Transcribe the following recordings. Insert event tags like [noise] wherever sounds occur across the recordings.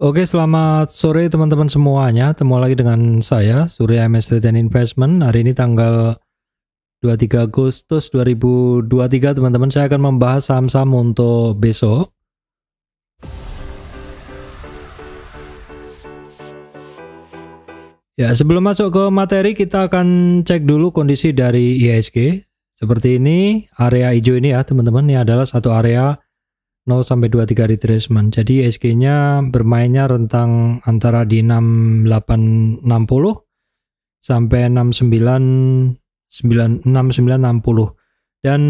Oke, selamat sore teman-teman semuanya. Temu lagi dengan saya, Surya MS Trade Investment. Hari ini tanggal 23 Agustus 2023, teman-teman. Saya akan membahas saham-saham untuk besok. Ya, sebelum masuk ke materi, kita akan cek dulu kondisi dari IHSG. Seperti ini, area hijau ini ya, teman-teman. Ini adalah satu area 0 sampai 23 retracement. Jadi SG-nya bermainnya rentang antara di 6860 sampai 6960. Dan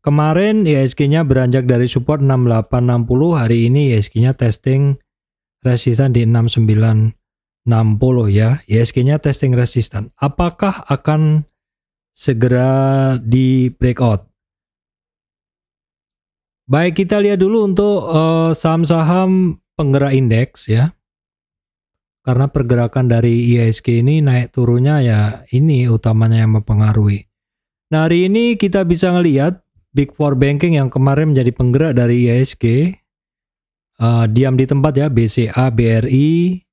kemarin IHSG-nya ya beranjak dari support 6860, hari ini IHSG-nya ya testing resisten di 6960 ya. isg ya nya testing resisten. Apakah akan segera di breakout? Baik, kita lihat dulu untuk saham-saham eh, uh, penggerak indeks ya. Karena pergerakan dari IISG ini naik turunnya ya ini utamanya yang mempengaruhi. Nah, hari ini kita bisa ngelihat Big Four Banking yang kemarin menjadi penggerak dari IISG uh, eh, diam di tempat ya BCA, BRI,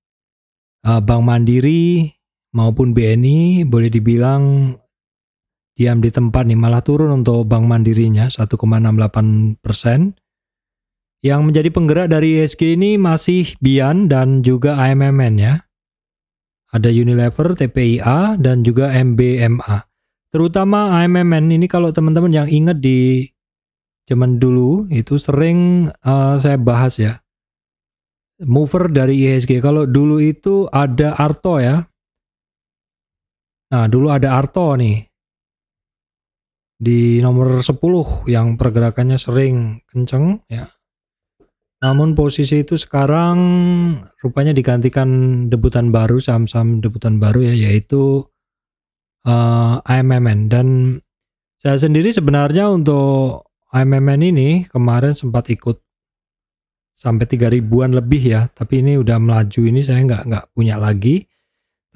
uh, eh, Bank Mandiri maupun BNI boleh dibilang diam di tempat nih malah turun untuk Bank Mandirinya 1,68 persen. Yang menjadi penggerak dari ISG e ini masih Bian dan juga AMMN ya. Ada Unilever, TPIA, dan juga MBMA. Terutama AMMN ini kalau teman-teman yang ingat di zaman dulu itu sering uh, saya bahas ya. Mover dari ISG. E kalau dulu itu ada Arto ya. Nah dulu ada Arto nih di nomor 10 yang pergerakannya sering kenceng ya. Namun posisi itu sekarang rupanya digantikan debutan baru saham-saham debutan baru ya yaitu uh, eh, IMMN dan saya sendiri sebenarnya untuk IMMN ini kemarin sempat ikut sampai 3 ribuan lebih ya tapi ini udah melaju ini saya nggak nggak punya lagi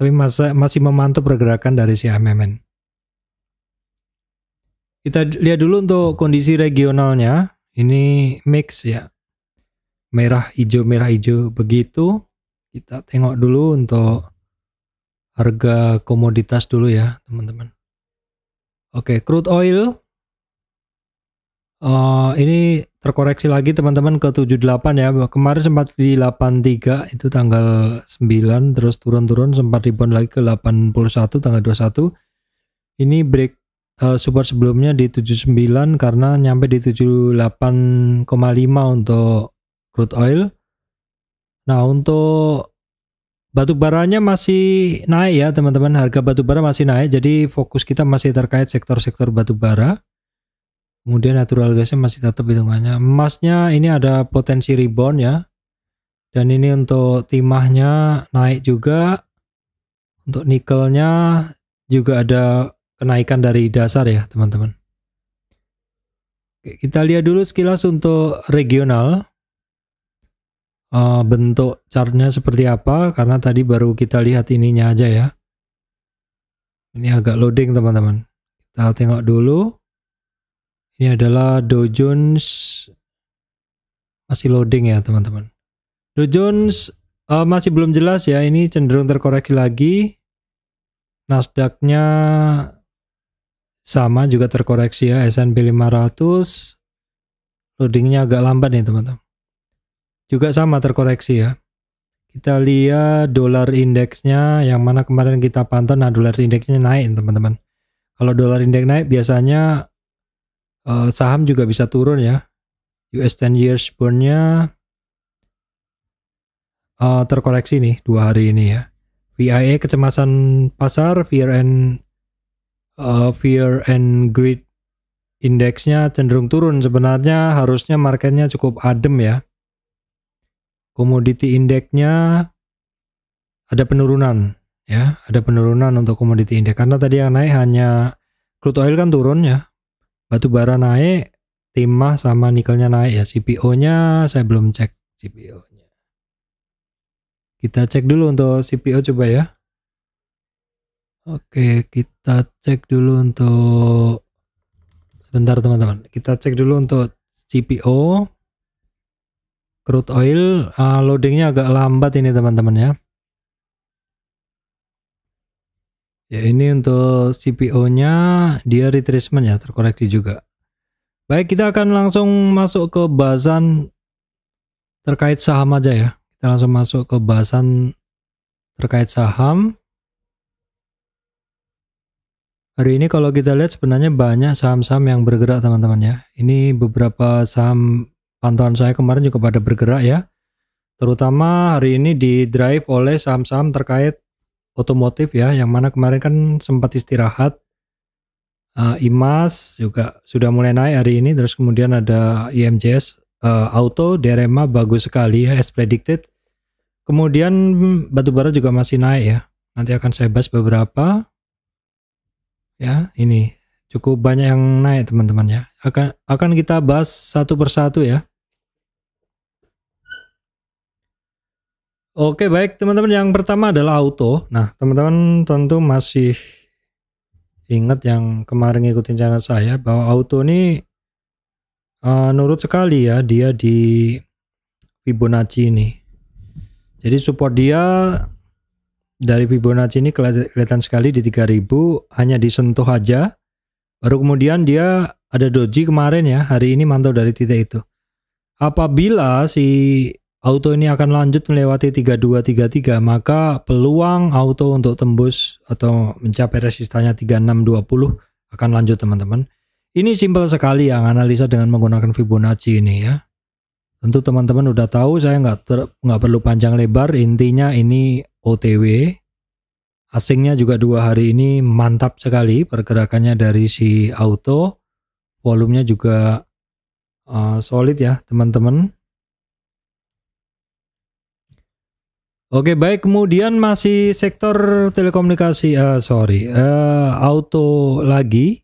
tapi masih masih memantau pergerakan dari si IMMN. Kita lihat dulu untuk kondisi regionalnya. Ini mix ya. Merah hijau merah hijau begitu. Kita tengok dulu untuk harga komoditas dulu ya, teman-teman. Oke, crude oil uh, ini terkoreksi lagi teman-teman ke 78 ya. Kemarin sempat di 83 itu tanggal 9 terus turun-turun sempat rebound lagi ke 81 tanggal 21. Ini break uh, support sebelumnya di 79 karena nyampe di 78,5 untuk crude oil. Nah, untuk batu baranya masih naik ya, teman-teman. Harga batu bara masih naik, jadi fokus kita masih terkait sektor-sektor batu bara. Kemudian natural gasnya masih tetap hitungannya. Emasnya ini ada potensi rebound ya. Dan ini untuk timahnya naik juga. Untuk nikelnya juga ada kenaikan dari dasar ya teman-teman. Kita lihat dulu sekilas untuk regional. Eh, bentuk chartnya seperti apa karena tadi baru kita lihat ininya aja ya. Ini agak loading teman-teman. Kita tengok dulu. Ini adalah Dow Jones masih loading ya teman-teman. Dow Jones uh, masih belum jelas ya. Ini cenderung terkoreksi lagi. Nasdaqnya sama juga terkoreksi ya S&P 500 loadingnya agak lambat nih teman-teman. Juga sama terkoreksi ya. Kita lihat dolar indeksnya yang mana kemarin kita pantau nah dolar indeksnya naik teman-teman. Kalau dolar indeks naik biasanya eh, saham juga bisa turun ya. US 10 years bondnya uh, terkoreksi nih dua hari ini ya. VIA e kecemasan pasar, fear and uh, fear and greed indeksnya cenderung turun. Sebenarnya harusnya marketnya cukup adem ya. Komoditi indeksnya ada penurunan ya, ada penurunan untuk komoditi indeks karena tadi yang naik hanya crude oil kan turun ya. Batu bara naik, timah sama nikelnya naik ya. CPO-nya saya belum cek CPO-nya. Kita cek dulu untuk CPO coba ya. Oke, kita cek dulu untuk sebentar teman-teman. Kita cek dulu untuk CPO crude oil uh, loadingnya agak lambat ini teman-teman ya. Ya ini untuk CPO-nya dia retracement ya terkoreksi juga. Baik, kita akan langsung masuk ke bahasan terkait saham aja ya. Kita langsung masuk ke bahasan terkait saham. Hari ini kalau kita lihat sebenarnya banyak saham-saham yang bergerak teman-teman ya. Ini beberapa saham pantauan saya kemarin juga pada bergerak ya. Terutama hari ini di drive oleh saham-saham terkait otomotif ya, yang mana kemarin kan sempat istirahat. Uh, eh, IMAS juga sudah mulai naik hari ini, terus kemudian ada IMJS uh, eh, Auto, DRMA bagus sekali ya, as predicted. Kemudian batubara juga masih naik ya. Nanti akan saya bahas beberapa ya ini cukup banyak yang naik teman-teman ya akan akan kita bahas satu persatu ya Oke baik teman-teman yang pertama adalah auto nah teman-teman tentu masih ingat yang kemarin ngikutin channel saya bahwa auto ini uh, nurut sekali ya dia di Fibonacci ini jadi support dia dari Fibonacci ini kelihatan sekali di 3000 hanya disentuh aja baru kemudian dia ada doji kemarin ya hari ini mantau dari titik itu apabila si auto ini akan lanjut melewati 3233 maka peluang auto untuk tembus atau mencapai resistanya 3620 akan lanjut teman-teman ini simpel sekali yang analisa dengan menggunakan Fibonacci ini ya tentu teman-teman udah tahu saya nggak nggak perlu panjang lebar intinya ini OTW. Asingnya juga dua hari ini mantap sekali pergerakannya dari si auto. Volumenya juga uh, solid ya teman-teman. Oke baik kemudian masih sektor telekomunikasi uh, sorry uh, auto lagi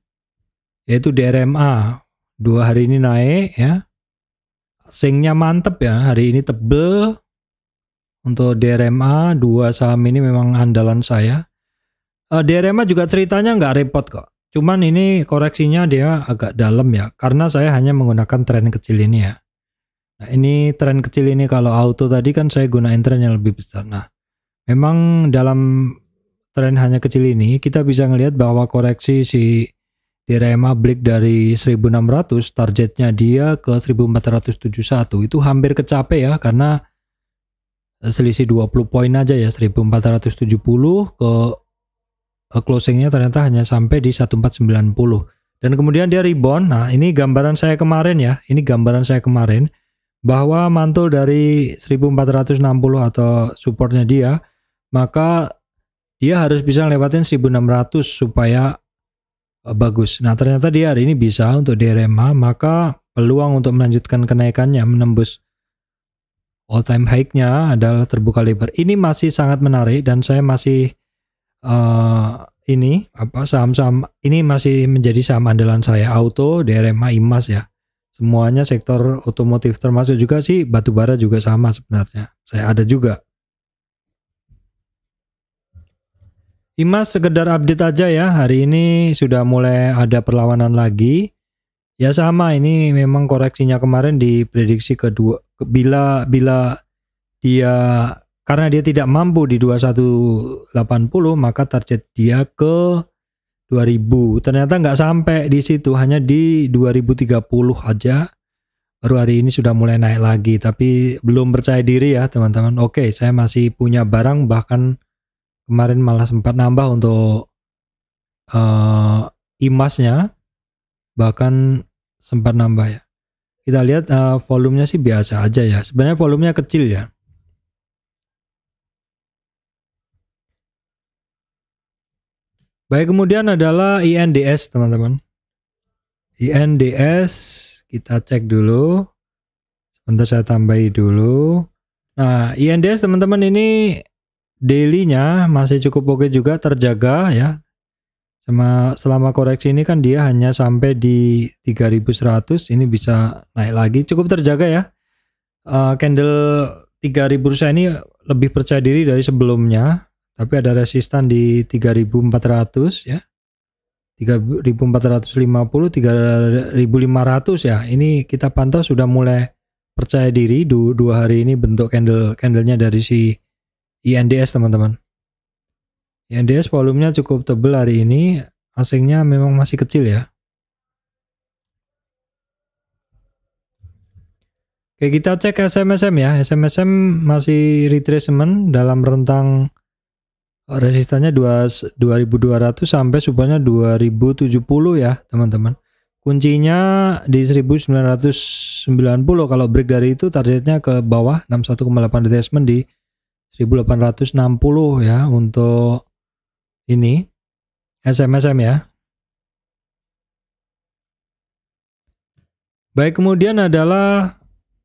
yaitu DRMA dua hari ini naik ya. asingnya mantep ya hari ini tebel untuk DRMA, dua saham ini memang andalan saya. Uh, eh, DRMA juga ceritanya nggak repot kok. Cuman ini koreksinya dia agak dalam ya, karena saya hanya menggunakan tren kecil ini ya. Nah ini tren kecil ini kalau auto tadi kan saya gunain tren yang lebih besar. Nah memang dalam tren hanya kecil ini kita bisa ngelihat bahwa koreksi si DRMA break dari 1600 targetnya dia ke 1471 itu hampir kecape ya karena selisih 20 poin aja ya 1470 ke eh, closingnya ternyata hanya sampai di 1490 dan kemudian dia rebound nah ini gambaran saya kemarin ya ini gambaran saya kemarin bahwa mantul dari 1460 atau supportnya dia maka dia harus bisa lewatin 1600 supaya eh, bagus nah ternyata dia hari ini bisa untuk DRMA maka peluang untuk melanjutkan kenaikannya menembus all time high-nya adalah terbuka lebar. Ini masih sangat menarik dan saya masih uh, ini apa saham-saham ini masih menjadi saham andalan saya auto, DRMA, IMAS ya. Semuanya sektor otomotif termasuk juga sih batubara juga sama sebenarnya. Saya ada juga. IMAS sekedar update aja ya. Hari ini sudah mulai ada perlawanan lagi Ya sama ini memang koreksinya kemarin diprediksi kedua bila bila dia karena dia tidak mampu di 2180 maka target dia ke 2000. Ternyata nggak sampai di situ hanya di 2030 aja. Baru hari ini sudah mulai naik lagi tapi belum percaya diri ya teman-teman. Oke, saya masih punya barang bahkan kemarin malah sempat nambah untuk uh, imasnya bahkan sempat nambah ya. Kita lihat uh, volumenya sih biasa aja ya. Sebenarnya volumenya kecil ya. Baik, kemudian adalah INDS, teman-teman. INDS kita cek dulu. Sebentar saya tambahi dulu. Nah, INDS teman-teman ini daily-nya masih cukup oke juga terjaga ya. Sama selama koreksi ini kan dia hanya sampai di 3100, ini bisa naik lagi. Cukup terjaga ya. Uh, candle 3000 saya ini lebih percaya diri dari sebelumnya, tapi ada resistan di 3400 ya. 3450, 3500 ya. Ini kita pantau sudah mulai percaya diri dua hari ini bentuk candle candlenya dari si INDS teman-teman. INDS ya, volumenya cukup tebal hari ini, asingnya memang masih kecil ya. Oke, kita cek SMSM ya. SMSM masih retracement dalam rentang resistannya 2200 sampai supaya 2070 ya, teman-teman. Kuncinya di 1990 kalau break dari itu targetnya ke bawah 61,8 retracement di 1860 ya untuk ini SMSM ya. Baik, kemudian adalah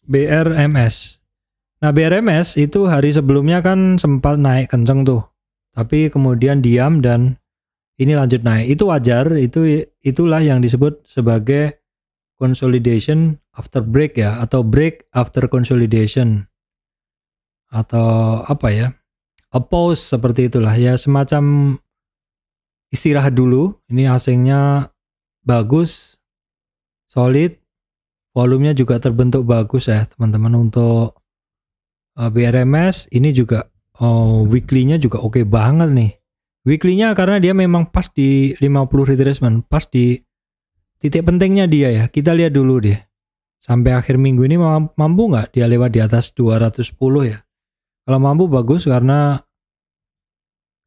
BRMS. Nah, BRMS itu hari sebelumnya kan sempat naik kenceng tuh. Tapi kemudian diam dan ini lanjut naik. Itu wajar, itu itulah yang disebut sebagai consolidation after break ya atau break after consolidation. Atau apa ya? A pause seperti itulah ya, semacam istirahat dulu. Ini asingnya bagus, solid, volumenya juga terbentuk bagus ya teman-teman untuk uh, eh, BRMS ini juga weeklynya oh, weekly-nya juga oke okay banget nih. Weekly-nya karena dia memang pas di 50 retracement, pas di titik pentingnya dia ya. Kita lihat dulu deh. Sampai akhir minggu ini mampu nggak dia lewat di atas 210 ya. Kalau mampu bagus karena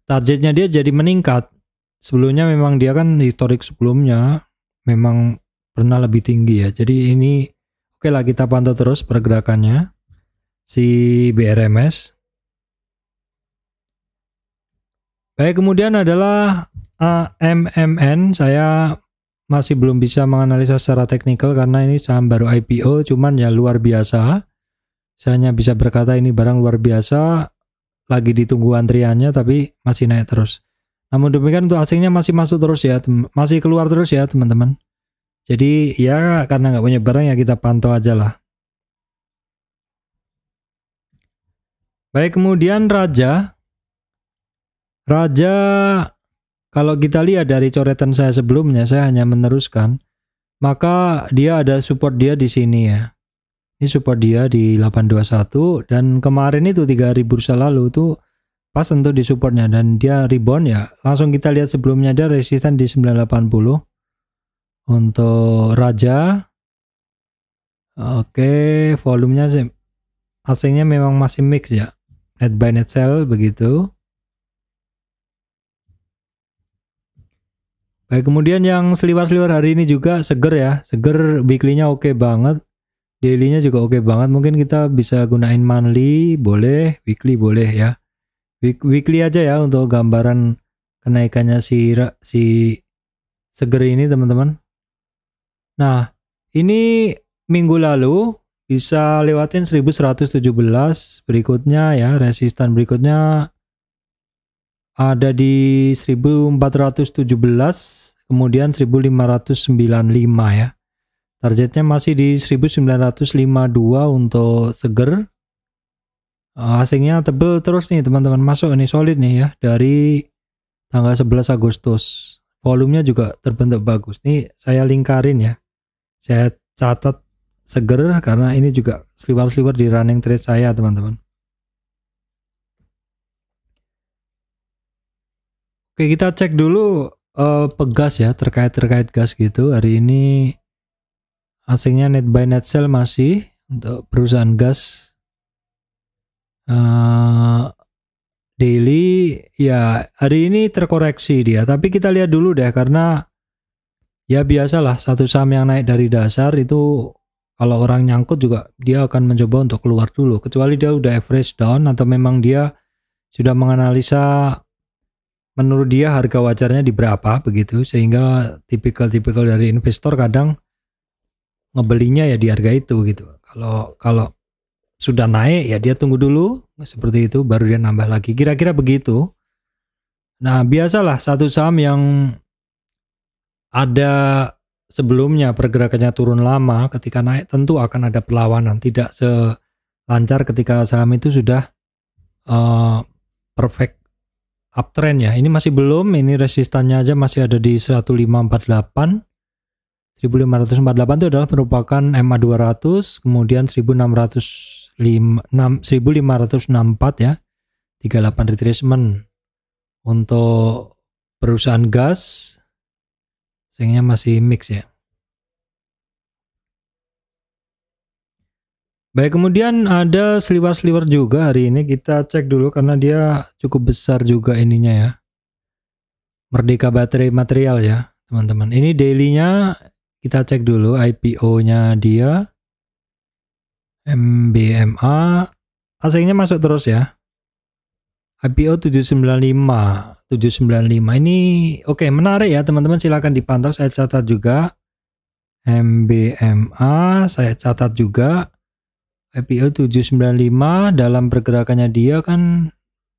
targetnya dia jadi meningkat sebelumnya memang dia kan historik sebelumnya memang pernah lebih tinggi ya. Jadi ini oke okay lah kita pantau terus pergerakannya si BRMS. Baik, kemudian adalah AMMN. Saya masih belum bisa menganalisa secara teknikal karena ini saham baru IPO, cuman ya luar biasa. Saya hanya bisa berkata ini barang luar biasa, lagi ditunggu antriannya tapi masih naik terus. Namun demikian untuk asingnya masih masuk terus ya, masih keluar terus ya teman-teman. Jadi ya karena nggak punya barang ya kita pantau aja lah. Baik kemudian raja. Raja kalau kita lihat dari coretan saya sebelumnya saya hanya meneruskan. Maka dia ada support dia di sini ya. Ini support dia di 821 dan kemarin itu 3000 bursa lalu tuh pas untuk di supportnya dan dia rebound ya langsung kita lihat sebelumnya ada resisten di 980 untuk raja oke volumenya sih asingnya memang masih mix ya net buy net sell begitu baik kemudian yang seliwar-seliwar hari ini juga seger ya seger weekly-nya oke okay banget daily-nya juga oke okay banget mungkin kita bisa gunain monthly boleh weekly boleh ya Week, weekly aja ya untuk gambaran kenaikannya si si seger ini teman-teman. Nah, ini minggu lalu bisa lewatin 1117 berikutnya ya resistan berikutnya ada di 1417 kemudian 1595 ya targetnya masih di 1952 untuk seger Eh, asingnya tebel terus nih teman-teman masuk ini solid nih ya dari tanggal 11 Agustus volumenya juga terbentuk bagus nih saya lingkarin ya saya catat seger karena ini juga sliver-sliver di running trade saya teman-teman Oke kita cek dulu uh, pegas ya terkait-terkait gas gitu hari ini asingnya net buy net sell masih untuk perusahaan gas Eh, daily ya hari ini terkoreksi dia tapi kita lihat dulu deh karena ya biasalah satu saham yang naik dari dasar itu kalau orang nyangkut juga dia akan mencoba untuk keluar dulu kecuali dia udah average down atau memang dia sudah menganalisa menurut dia harga wajarnya di berapa begitu sehingga tipikal-tipikal dari investor kadang ngebelinya ya di harga itu gitu kalau kalau sudah naik ya dia tunggu dulu seperti itu baru dia nambah lagi kira-kira begitu nah biasalah satu saham yang ada sebelumnya pergerakannya turun lama ketika naik tentu akan ada perlawanan tidak selancar ketika saham itu sudah uh, perfect uptrend ya ini masih belum ini resistannya aja masih ada di 1548 1548 itu adalah merupakan MA200, kemudian 1600 1564 ya 38 retracement untuk perusahaan gas sehingga masih mix ya Baik, kemudian ada sliver sliver juga hari ini kita cek dulu karena dia cukup besar juga ininya ya. Merdeka baterai material ya, teman-teman. Ini dailynya kita cek dulu IPO-nya dia. MBMA ac masuk terus ya. IPO 795, 795 ini oke okay, menarik ya teman-teman silahkan dipantau saya catat juga MBMA saya catat juga IPO 795 dalam pergerakannya dia kan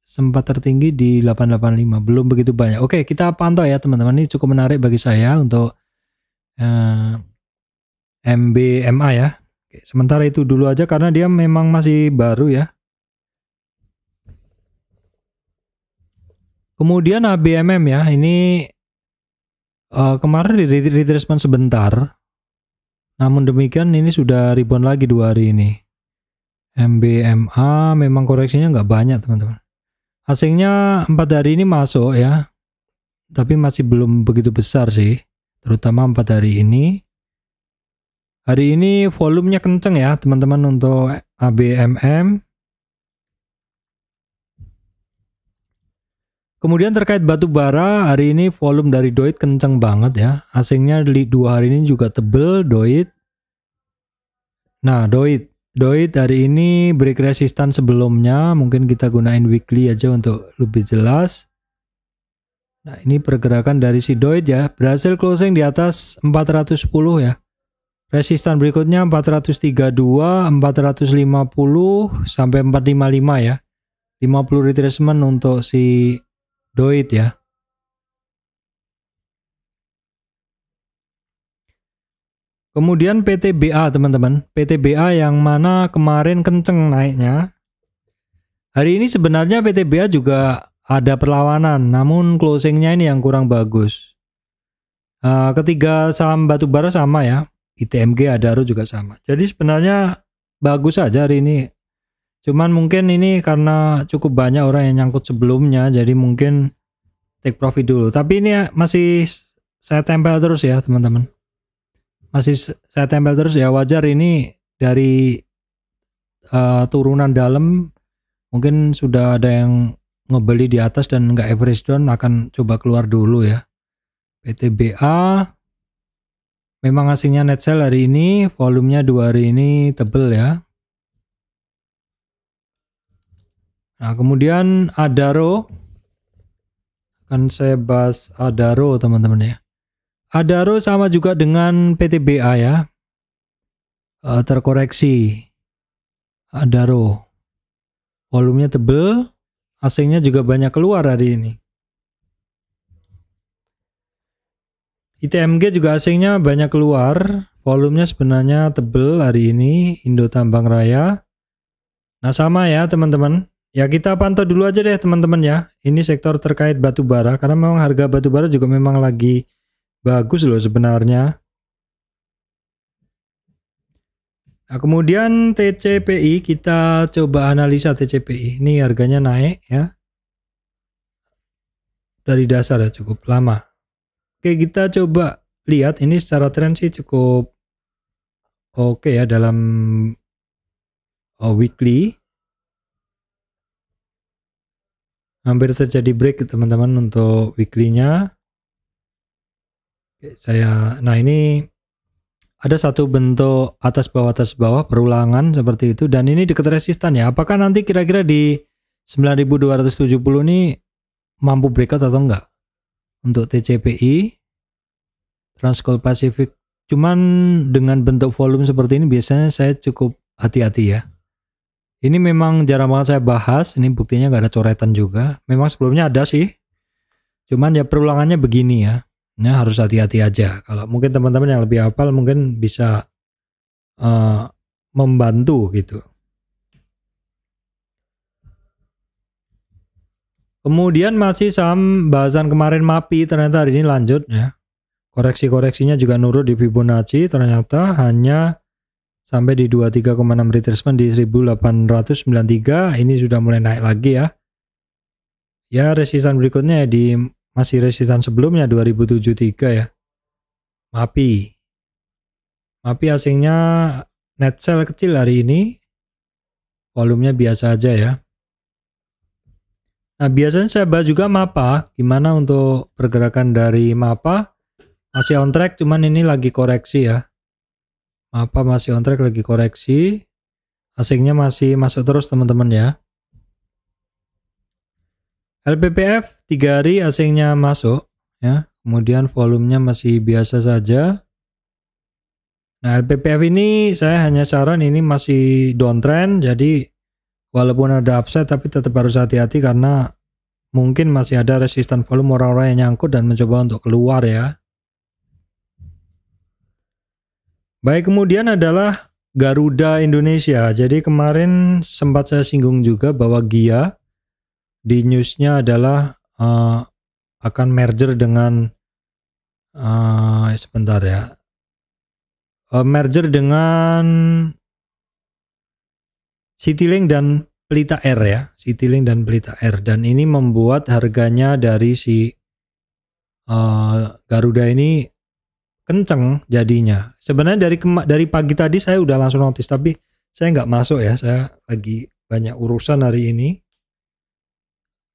sempat tertinggi di 885 belum begitu banyak. Oke, okay, kita pantau ya teman-teman ini cukup menarik bagi saya untuk uh, eh, MBMA ya. Oke, sementara itu dulu aja karena dia memang masih baru ya. Kemudian ABMM ya, ini uh, kemarin di retracement sebentar. Namun demikian ini sudah ribuan lagi dua hari ini. MBMA memang koreksinya nggak banyak teman-teman. Asingnya empat hari ini masuk ya, tapi masih belum begitu besar sih, terutama empat hari ini. Hari ini volumenya kenceng ya teman-teman untuk ABMM. Kemudian terkait batu bara, hari ini volume dari Doit kenceng banget ya. Asingnya di dua hari ini juga tebel Doit. Nah, Doit. Doit hari ini break resistan sebelumnya, mungkin kita gunain weekly aja untuk lebih jelas. Nah, ini pergerakan dari si Doit ya. Berhasil closing di atas 410 ya. Resistan berikutnya 432, 450 sampai 455 ya. 50 retracement untuk si Doit ya. Kemudian PTBA teman-teman, PTBA yang mana kemarin kenceng naiknya. Hari ini sebenarnya PTBA juga ada perlawanan, namun closingnya ini yang kurang bagus. Eh, ketiga saham batubara sama ya, ITMG Adaro juga sama. Jadi sebenarnya bagus saja hari ini. Cuman mungkin ini karena cukup banyak orang yang nyangkut sebelumnya, jadi mungkin take profit dulu. Tapi ini ya, masih saya tempel terus ya teman-teman. Masih saya tempel terus ya wajar ini dari uh, turunan dalam mungkin sudah ada yang ngebeli di atas dan nggak average down akan coba keluar dulu ya. PTBA Memang asingnya net sale hari ini, volumenya dua hari ini tebel ya. Nah, kemudian Adaro. Akan saya bahas Adaro, teman-teman ya. Adaro sama juga dengan PTBA ya. Eh, terkoreksi. Adaro. Volumenya tebel, asingnya juga banyak keluar hari ini. ITMG juga asingnya banyak keluar. Volumenya sebenarnya tebel hari ini Indo Tambang Raya. Nah sama ya teman-teman. Ya kita pantau dulu aja deh teman-teman ya. Ini sektor terkait batu bara karena memang harga batu bara juga memang lagi bagus loh sebenarnya. Nah, kemudian TCPI kita coba analisa TCPI. Ini harganya naik ya. Dari dasar ya cukup lama. Oke, kita coba lihat ini secara tren sih cukup oke okay ya dalam oh, weekly. Hampir terjadi break gitu, teman-teman untuk weekly-nya. Oke, saya nah ini ada satu bentuk atas bawah atas bawah perulangan seperti itu dan ini dekat resistan ya. Apakah nanti kira-kira di 9270 ini mampu breakout atau enggak? untuk TCPI Transcol Pacific. Cuman dengan bentuk volume seperti ini biasanya saya cukup hati-hati ya. Ini memang jarang banget saya bahas, ini buktinya nggak ada coretan juga. Memang sebelumnya ada sih, cuman ya perulangannya begini ya. ya harus hati-hati aja. Kalau mungkin teman-teman yang lebih hafal mungkin bisa uh, membantu gitu. Kemudian masih saham bahasan kemarin MAPI ternyata hari ini lanjut ya. Koreksi-koreksinya juga nurut di Fibonacci ternyata hanya sampai di 23,6 retracement di 1893 ini sudah mulai naik lagi ya. Ya resistan berikutnya ya di masih resistan sebelumnya 2073 ya. MAPI. MAPI asingnya net sell kecil hari ini. Volumenya biasa aja ya. Nah, biasanya saya bahas juga MAPA, gimana untuk pergerakan dari MAPA. Masih on track, cuman ini lagi koreksi ya. MAPA masih on track, lagi koreksi. Asingnya masih masuk terus teman-teman ya. LPPF 3 hari asingnya masuk ya. Kemudian volumenya masih biasa saja. Nah, LPPF ini saya hanya saran ini masih downtrend jadi walaupun ada upside tapi tetap harus hati-hati karena mungkin masih ada resisten volume orang-orang yang nyangkut dan mencoba untuk keluar ya. Baik, kemudian adalah Garuda Indonesia. Jadi kemarin sempat saya singgung juga bahwa GIA di newsnya adalah uh, akan merger dengan uh, sebentar ya. Uh, merger dengan Citylink dan Pelita R ya, Citylink dan Pelita R dan ini membuat harganya dari si uh, Garuda ini kenceng jadinya. Sebenarnya dari dari pagi tadi saya udah langsung notice tapi saya nggak masuk ya, saya lagi banyak urusan hari ini.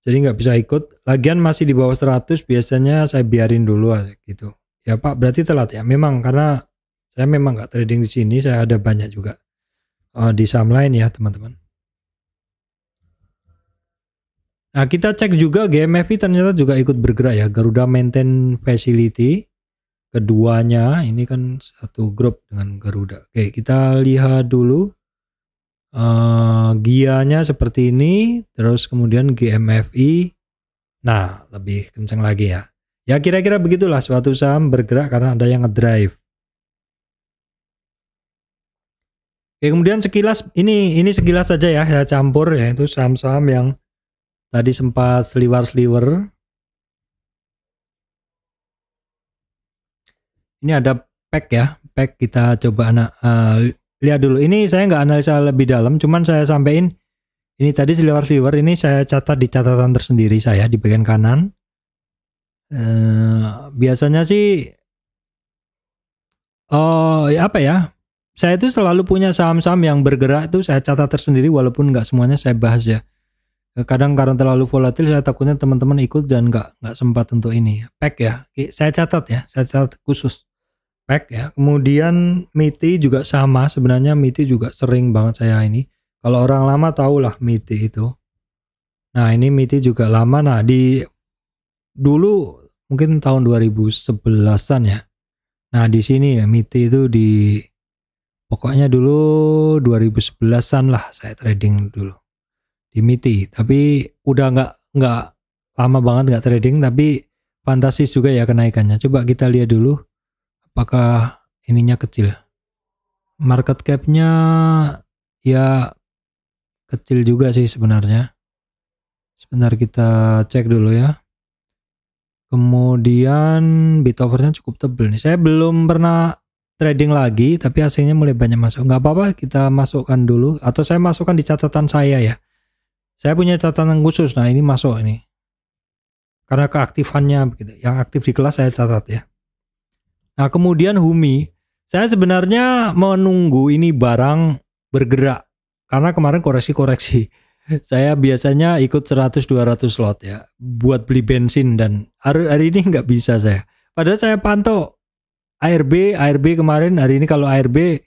Jadi nggak bisa ikut. Lagian masih di bawah 100 biasanya saya biarin dulu gitu. Ya Pak berarti telat ya. Memang karena saya memang nggak trading di sini, saya ada banyak juga uh, di saham lain ya teman-teman. Nah kita cek juga GMFI ternyata juga ikut bergerak ya Garuda Maintain Facility keduanya ini kan satu grup dengan Garuda. Oke kita lihat dulu uh, gianya seperti ini terus kemudian GMFI nah lebih kenceng lagi ya. Ya kira-kira begitulah suatu saham bergerak karena ada yang ngedrive. Oke, kemudian sekilas ini ini sekilas saja ya saya campur ya itu saham-saham yang tadi sempat sliver-sliver. Ini ada pack ya, pack kita coba anak uh, eh, lihat dulu. Ini saya nggak analisa lebih dalam, cuman saya sampaikan ini tadi sliver-sliver. ini saya catat di catatan tersendiri saya di bagian kanan. Uh, biasanya sih, oh ya apa ya? saya itu selalu punya saham-saham yang bergerak itu saya catat tersendiri walaupun nggak semuanya saya bahas ya. Eh, kadang karena terlalu volatil saya takutnya teman-teman ikut dan nggak nggak sempat untuk ini. Pack ya, saya catat ya, saya catat khusus. Pack ya. Kemudian MITI juga sama, sebenarnya MITI juga sering banget saya ini. Kalau orang lama tahulah MITI itu. Nah, ini MITI juga lama. Nah, di dulu mungkin tahun 2011-an ya. Nah, di sini ya MITI itu di Pokoknya dulu 2011-an lah saya trading dulu di MITI. Tapi udah nggak nggak lama banget nggak trading tapi fantastis juga ya kenaikannya. Coba kita lihat dulu apakah ininya kecil. Market cap-nya ya kecil juga sih sebenarnya. Sebentar kita cek dulu ya. Kemudian bit overnya cukup tebel nih. Saya belum pernah trading lagi tapi hasilnya mulai banyak masuk nggak apa-apa kita masukkan dulu atau saya masukkan di catatan saya ya saya punya catatan khusus nah ini masuk ini karena keaktifannya begitu yang aktif di kelas saya catat ya nah kemudian Humi saya sebenarnya menunggu ini barang bergerak karena kemarin koreksi-koreksi [laughs] saya biasanya ikut 100-200 lot ya buat beli bensin dan hari, hari ini nggak bisa saya padahal saya pantau ARB ARB kemarin hari ini kalau ARB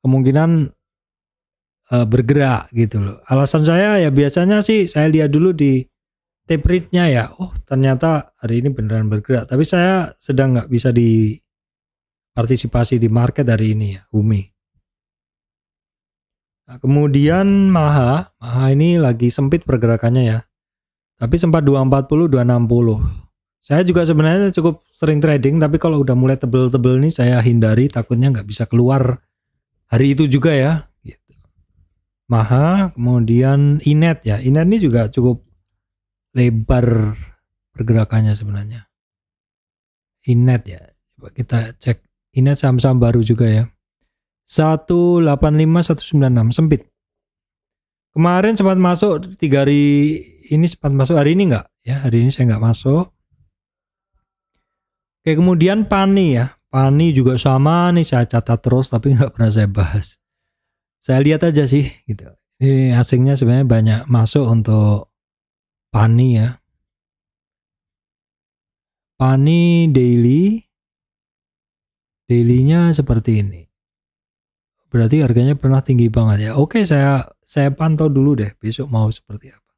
kemungkinan uh, bergerak gitu loh. Alasan saya ya biasanya sih saya lihat dulu di tape rate-nya ya. Oh ternyata hari ini beneran bergerak. Tapi saya sedang nggak bisa di partisipasi di market hari ini ya, Umi. Nah, kemudian Maha, Maha ini lagi sempit pergerakannya ya. Tapi sempat 240, 260. Saya juga sebenarnya cukup sering trading, tapi kalau udah mulai tebel-tebel nih saya hindari, takutnya nggak bisa keluar hari itu juga ya. Gitu. Maha, kemudian Inet ya. Inet ini juga cukup lebar pergerakannya sebenarnya. Inet ya, coba kita cek. Inet saham-saham baru juga ya. 185, 196, sempit. Kemarin sempat masuk tiga hari ini sempat masuk hari ini nggak? ya hari ini saya nggak masuk Oke, kemudian Pani ya. Pani juga sama nih saya catat terus tapi nggak pernah saya bahas. Saya lihat aja sih gitu. Ini asingnya sebenarnya banyak masuk untuk Pani ya. Pani daily dailynya seperti ini. Berarti harganya pernah tinggi banget ya. Oke, saya saya pantau dulu deh besok mau seperti apa.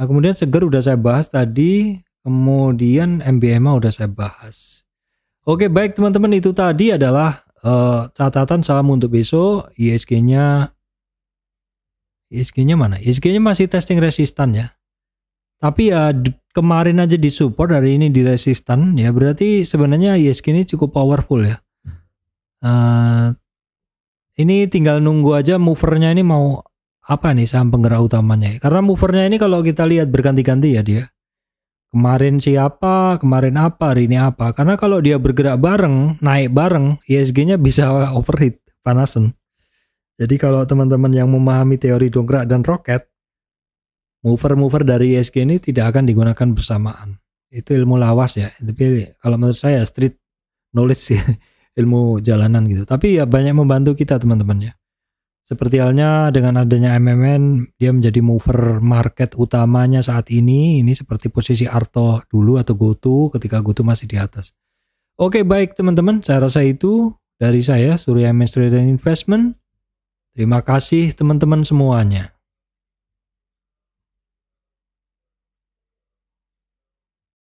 Nah, kemudian seger udah saya bahas tadi Kemudian MBMA udah saya bahas. Oke, baik teman-teman itu tadi adalah uh, catatan saham untuk besok. ISG-nya ISG-nya mana? ISG-nya masih testing resistan ya. Tapi ya kemarin aja di support hari ini di resistan ya berarti sebenarnya ISG ini cukup powerful ya. Uh, ini tinggal nunggu aja movernya ini mau apa nih saham penggerak utamanya. Karena movernya ini kalau kita lihat berganti-ganti ya dia kemarin siapa, kemarin apa, hari ini apa. Karena kalau dia bergerak bareng, naik bareng, ISG-nya e bisa [laughs] overheat, panasan. Jadi kalau teman-teman yang memahami teori dongkrak dan roket, mover-mover dari ISG e ini tidak akan digunakan bersamaan. Itu ilmu lawas ya. Tapi kalau menurut saya street knowledge sih, [laughs] ilmu jalanan gitu. Tapi ya banyak membantu kita teman-teman ya. Seperti halnya dengan adanya MMN, dia menjadi mover market utamanya saat ini. Ini seperti posisi Arto dulu atau Goto ketika Goto masih di atas. Oke baik teman-teman, saya rasa itu dari saya Surya Minis dan Investment. Terima kasih teman-teman semuanya.